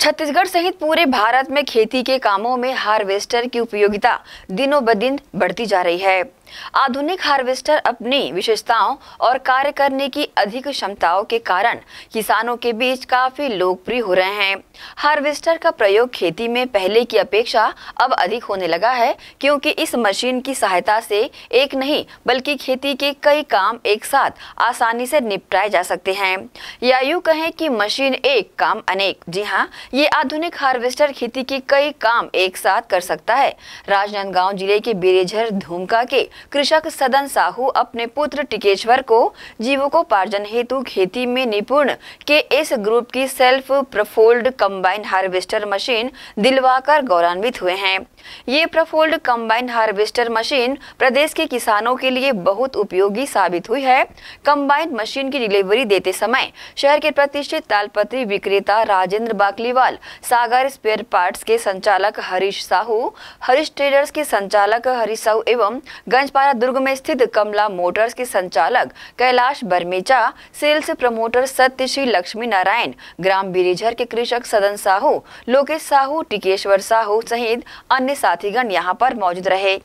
छत्तीसगढ़ सहित पूरे भारत में खेती के कामों में हार्वेस्टर की उपयोगिता दिनों ब दिन बढ़ती जा रही है आधुनिक हार्वेस्टर अपनी विशेषताओं और कार्य करने की अधिक क्षमताओं के कारण किसानों के बीच काफी लोकप्रिय हो रहे हैं हार्वेस्टर का प्रयोग खेती में पहले की अपेक्षा अब अधिक होने लगा है क्योंकि इस मशीन की सहायता से एक नहीं बल्कि खेती के कई काम एक साथ आसानी से निपटाए जा सकते हैं या यूँ कहें कि मशीन एक काम अनेक जी हाँ ये आधुनिक हार्वेस्टर खेती के कई काम एक साथ कर सकता है राजनांदगांव जिले के बिरेझर धूमका के कृषक सदन साहू अपने पुत्र टिकेश्वर को जीवकोपार्जन हेतु खेती में निपुण के एस ग्रुप की self propelled combine harvester machine दिलवाकर गौरवान्वित हुए हैं ये प्रफोल्ड कंबाइन हार्वेस्टर मशीन प्रदेश के किसानों के लिए बहुत उपयोगी साबित हुई है कंबाइन मशीन की डिलीवरी देते समय शहर के प्रतिष्ठित तालपत्री विक्रेता राजेंद्र बाकलीवाल सागर स्पेयर पार्ट्स के संचालक हरीश साहू हरीश ट्रेडर्स के संचालक हरीश साहू एवं गंज पंचपारा दुर्ग में स्थित कमला मोटर्स के संचालक कैलाश बर्मेचा सेल्स प्रमोटर सत्य श्री लक्ष्मी नारायण ग्राम बिरीझर के कृषक सदन साहू लोकेश साहू टिकेश्वर साहू सहित अन्य साथीगण यहाँ पर मौजूद रहे